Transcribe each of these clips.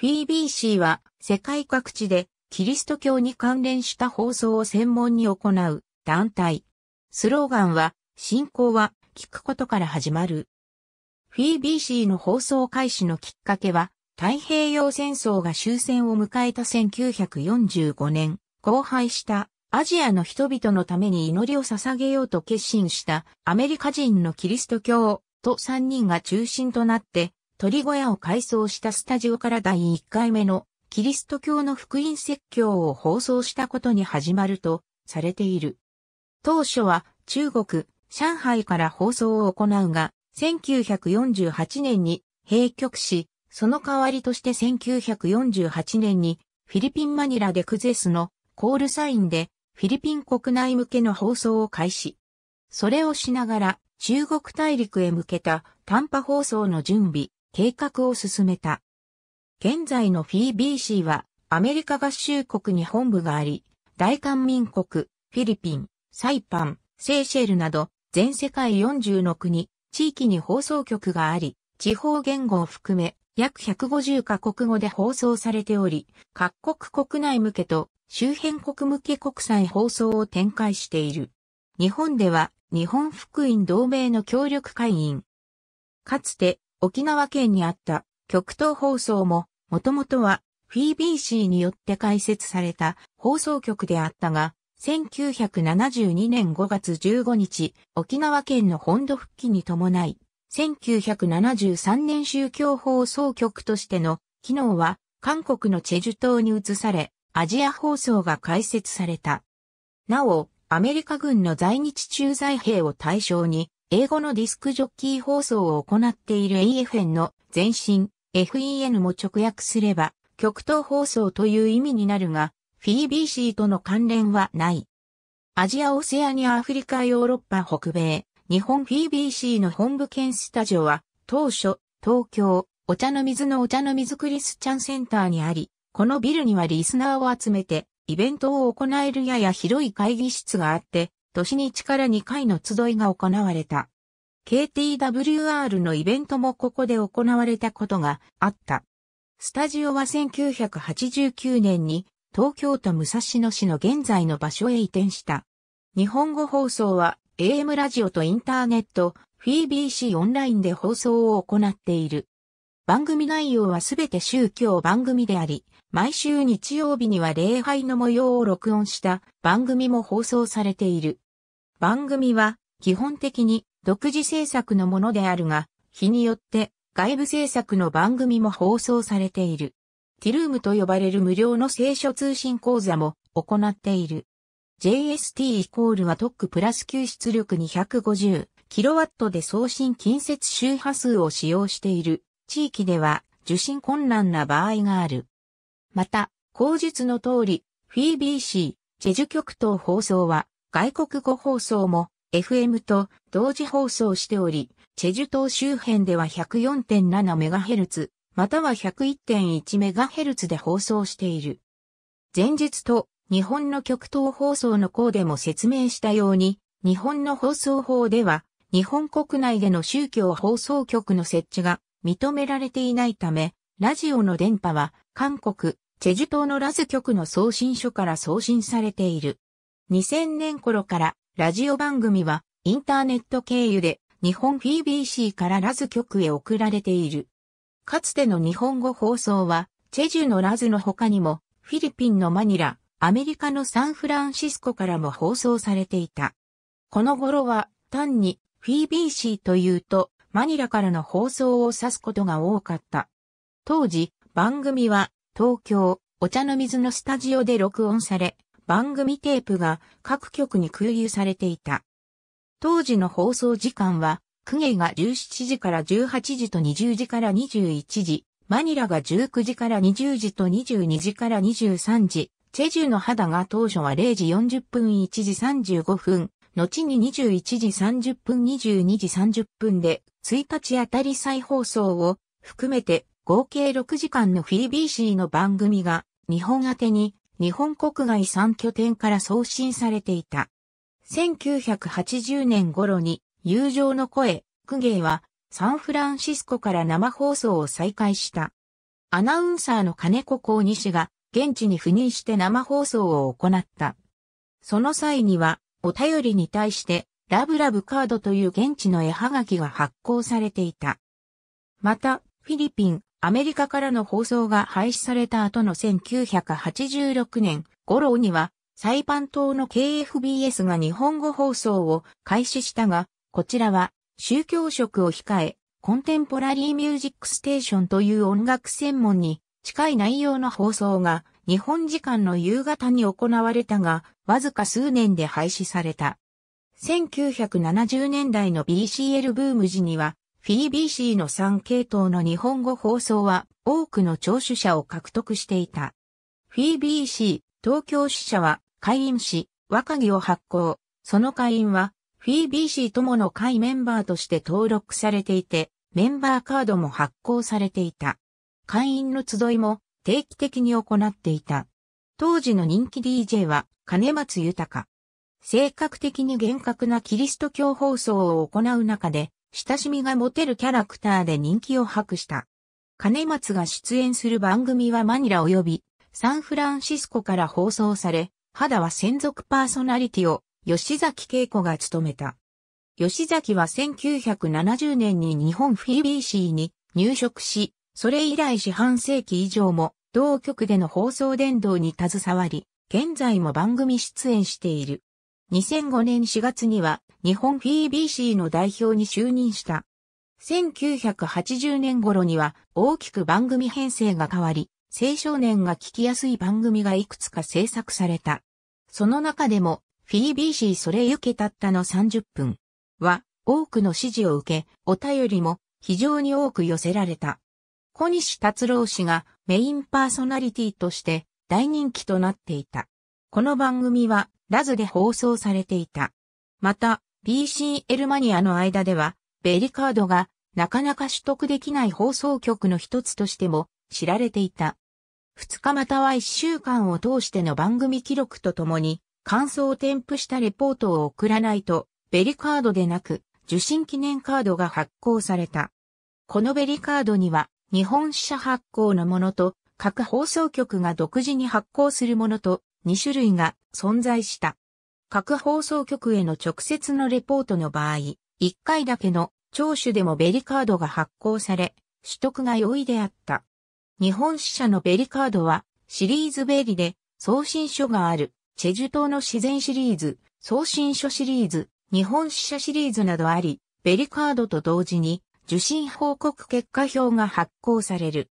フィービー C は世界各地でキリスト教に関連した放送を専門に行う団体。スローガンは信仰は聞くことから始まる。フィービー C の放送開始のきっかけは太平洋戦争が終戦を迎えた1945年、荒廃したアジアの人々のために祈りを捧げようと決心したアメリカ人のキリスト教と3人が中心となって鳥小屋を改装したスタジオから第1回目のキリスト教の福音説教を放送したことに始まるとされている。当初は中国、上海から放送を行うが、1948年に閉局し、その代わりとして1948年にフィリピンマニラでクゼスのコールサインでフィリピン国内向けの放送を開始。それをしながら中国大陸へ向けた短波放送の準備、計画を進めた。現在の FEBC はアメリカ合衆国に本部があり、大韓民国、フィリピン、サイパン、セーシェルなど全世界40の国、地域に放送局があり、地方言語を含め約150カ国語で放送されており、各国国内向けと周辺国向け国際放送を展開している。日本では日本福音同盟の協力会員。かつて沖縄県にあった極東放送も、もともとは FBC によって開設された放送局であったが、1972年5月15日、沖縄県の本土復帰に伴い、1973年宗教放送局としての機能は韓国のチェジュ島に移され、アジア放送が開設された。なお、アメリカ軍の在日駐在兵を対象に、英語のディスクジョッキー放送を行っている AFN の前身 FEN も直訳すれば極東放送という意味になるが FEBC との関連はない。アジア・オセアニア・アフリカ・ヨーロッパ・北米、日本 FEBC の本部兼スタジオは当初東京お茶の水のお茶の水クリスチャンセンターにあり、このビルにはリスナーを集めてイベントを行えるやや広い会議室があって、年に1から2回の集いが行われた。KTWR のイベントもここで行われたことがあった。スタジオは1989年に東京都武蔵野市の現在の場所へ移転した。日本語放送は AM ラジオとインターネット、FBC オンラインで放送を行っている。番組内容はすべて宗教番組であり、毎週日曜日には礼拝の模様を録音した番組も放送されている。番組は基本的に独自制作のものであるが、日によって外部制作の番組も放送されている。ティルームと呼ばれる無料の聖書通信講座も行っている。JST イコールは特区プラス吸出力 250kW で送信近接周波数を使用している地域では受信困難な場合がある。また、口述の通り、FBC、チェジュ極東放送は、外国語放送も、FM と同時放送しており、チェジュ島周辺では 104.7MHz、または 101.1MHz で放送している。前日と日本の極東放送の項でも説明したように、日本の放送法では、日本国内での宗教放送局の設置が認められていないため、ラジオの電波は韓国、チェジュ島のラス局の送信所から送信されている。2000年頃からラジオ番組はインターネット経由で日本 BBC からラズ局へ送られている。かつての日本語放送はチェジュのラズの他にもフィリピンのマニラ、アメリカのサンフランシスコからも放送されていた。この頃は単にー b c というとマニラからの放送を指すことが多かった。当時、番組は東京お茶の水のスタジオで録音され、番組テープが各局に空輸されていた。当時の放送時間は、クゲが17時から18時と20時から21時、マニラが19時から20時と22時から23時、チェジュの肌が当初は0時40分1時35分、後に21時30分22時30分で1日あたり再放送を含めて合計6時間のフィビーシーの番組が日本宛てに日本国外3拠点から送信されていた。1980年頃に友情の声、クゲイはサンフランシスコから生放送を再開した。アナウンサーの金子二西が現地に赴任して生放送を行った。その際にはお便りに対してラブラブカードという現地の絵はがきが発行されていた。また、フィリピン、アメリカからの放送が廃止された後の1986年頃には、サイパン島の KFBS が日本語放送を開始したが、こちらは宗教色を控え、コンテンポラリーミュージックステーションという音楽専門に近い内容の放送が日本時間の夕方に行われたが、わずか数年で廃止された。1970年代の BCL ブーム時には、フィ BC の3系統の日本語放送は多くの聴取者を獲得していた。フィー BC 東京支社は会員誌若木を発行。その会員はフィー BC 友の会メンバーとして登録されていて、メンバーカードも発行されていた。会員の集いも定期的に行っていた。当時の人気 DJ は金松豊。性格的に厳格なキリスト教放送を行う中で、親しみが持てるキャラクターで人気を博した。金松が出演する番組はマニラ及びサンフランシスコから放送され、肌は専属パーソナリティを吉崎恵子が務めた。吉崎は1970年に日本フィビーシーに入職し、それ以来四半世紀以上も同局での放送伝道に携わり、現在も番組出演している。2005年4月には日本 PBC の代表に就任した。1980年頃には大きく番組編成が変わり、青少年が聞きやすい番組がいくつか制作された。その中でも、フィービーシーそれゆけたったの30分は多くの支持を受け、お便りも非常に多く寄せられた。小西達郎氏がメインパーソナリティとして大人気となっていた。この番組はラズで放送されていた。また、BCL マニアの間では、ベリカードがなかなか取得できない放送局の一つとしても知られていた。二日または一週間を通しての番組記録とともに、感想を添付したレポートを送らないと、ベリカードでなく、受信記念カードが発行された。このベリカードには、日本支社発行のものと、各放送局が独自に発行するものと、2種類が存在した。各放送局への直接のレポートの場合、1回だけの聴取でもベリカードが発行され、取得が容易であった。日本支社のベリカードはシリーズベリで送信書がある、チェジュ島の自然シリーズ、送信書シリーズ、日本支社シリーズなどあり、ベリカードと同時に受信報告結果表が発行される。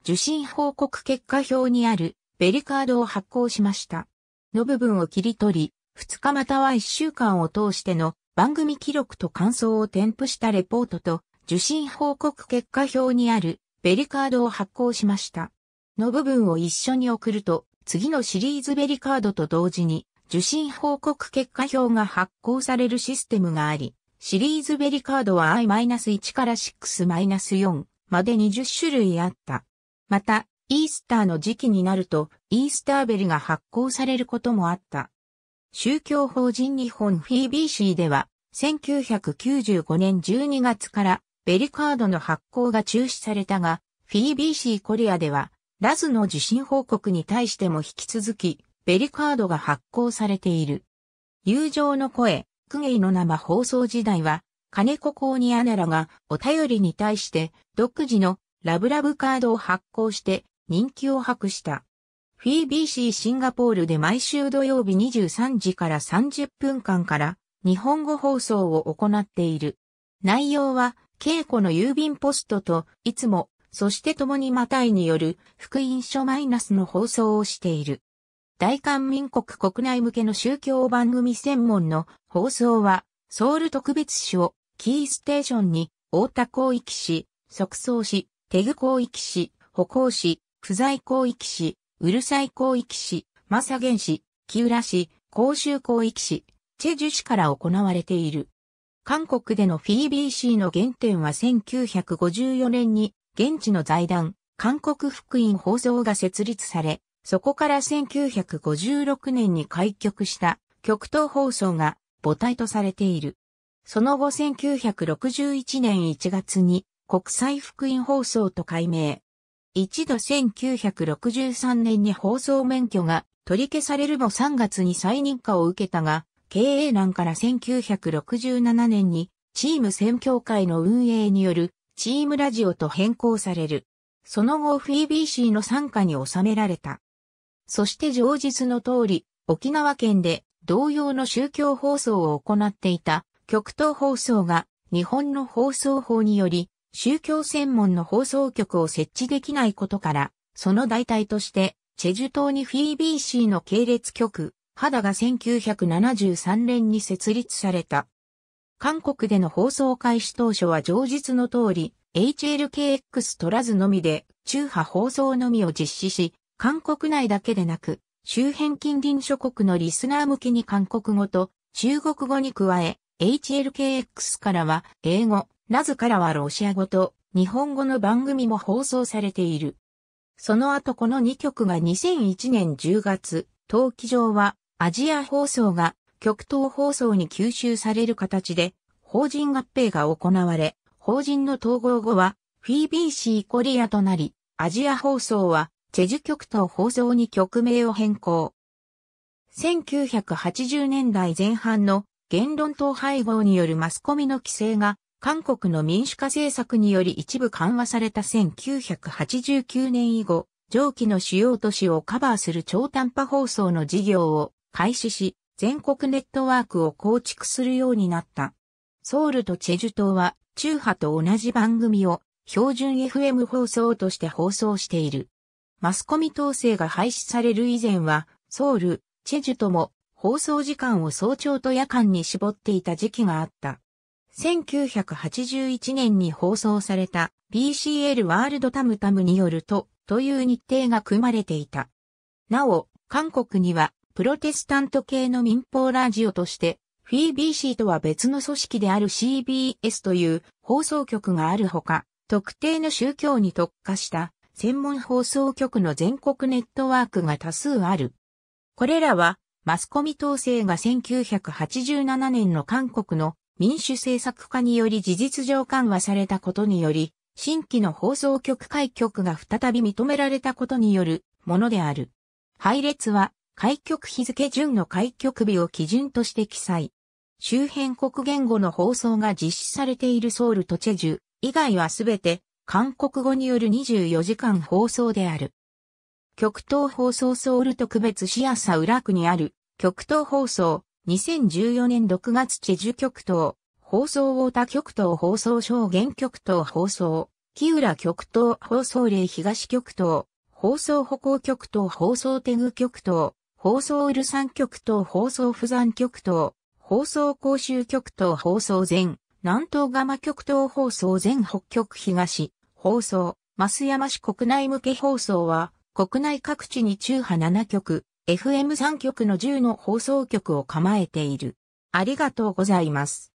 受信報告結果表にあるベリカードを発行しました。の部分を切り取り、2日または1週間を通しての番組記録と感想を添付したレポートと受信報告結果表にあるベリカードを発行しました。の部分を一緒に送ると次のシリーズベリカードと同時に受信報告結果表が発行されるシステムがあり、シリーズベリカードは i-1 から6-4まで20種類あった。また、イースターの時期になると、イースターベリが発行されることもあった。宗教法人日本フィービーシーでは、1995年12月からベリカードの発行が中止されたが、フィービーシーコリアでは、ラズの受信報告に対しても引き続き、ベリカードが発行されている。友情の声、クゲイの生放送時代は、金子コーニアネラがお便りに対して独自のラブラブカードを発行して人気を博した。フィー BC シンガポールで毎週土曜日23時から30分間から日本語放送を行っている。内容は、稽古の郵便ポストと、いつも、そして共にマタイによる福音書マイナスの放送をしている。大韓民国国内向けの宗教番組専門の放送は、ソウル特別市をキーステーションに、大田広域市、即走市、テグ広域市、歩行市、不在広域市、うるさい広域市、マサ原市、木浦市、甲州広域市、チェジュ市から行われている。韓国での p b c の原点は1954年に現地の財団、韓国福音放送が設立され、そこから1956年に開局した極東放送が母体とされている。その後1961年1月に国際福音放送と改名。一度1963年に放送免許が取り消されるも3月に再認可を受けたが、経営難から1967年にチーム選挙会の運営によるチームラジオと変更される。その後フィビーシ c の参加に収められた。そして上述の通り、沖縄県で同様の宗教放送を行っていた極東放送が日本の放送法により宗教専門の放送局を設置できないことから、その代替として、チェジュ島に BBC の系列局、肌が1973年に設立された。韓国での放送開始当初は上実の通り、HLKX 取らずのみで、中波放送のみを実施し、韓国内だけでなく、周辺近隣諸国のリスナー向けに韓国語と中国語に加え、HLKX からは英語、なぜからはロシア語と日本語の番組も放送されている。その後この2曲が2001年10月、登記上はアジア放送が極東放送に吸収される形で法人合併が行われ、法人の統合後は FBC コリアとなり、アジア放送はチェジュ極東放送に曲名を変更。1980年代前半の言論統廃合によるマスコミの規制が韓国の民主化政策により一部緩和された1989年以後、上記の主要都市をカバーする超短波放送の事業を開始し、全国ネットワークを構築するようになった。ソウルとチェジュ島は中波と同じ番組を標準 FM 放送として放送している。マスコミ統制が廃止される以前は、ソウル、チェジュとも放送時間を早朝と夜間に絞っていた時期があった。1981年に放送された PCL ワールドタムタムによると、という日程が組まれていた。なお、韓国には、プロテスタント系の民放ラジオとして、FEBC とは別の組織である CBS という放送局があるほか、特定の宗教に特化した専門放送局の全国ネットワークが多数ある。これらは、マスコミ統制が1987年の韓国の民主政策化により事実上緩和されたことにより、新規の放送局開局が再び認められたことによるものである。配列は、開局日付順の開局日を基準として記載。周辺国言語の放送が実施されているソウルとチェジュ以外はすべて韓国語による24時間放送である。極東放送ソウル特別市さ裏区にある極東放送2014年6月チェジュ局頭、放送太田局頭放送証言局頭放送、木浦局頭放送霊東局頭、放送歩行局頭放送手具局頭、放送ウルサン局頭放送不山局頭、放送甲州局頭放送前、南東釜局頭放送前北極東、放送、増山市国内向け放送は、国内各地に中波7局、FM3 局の10の放送局を構えている。ありがとうございます。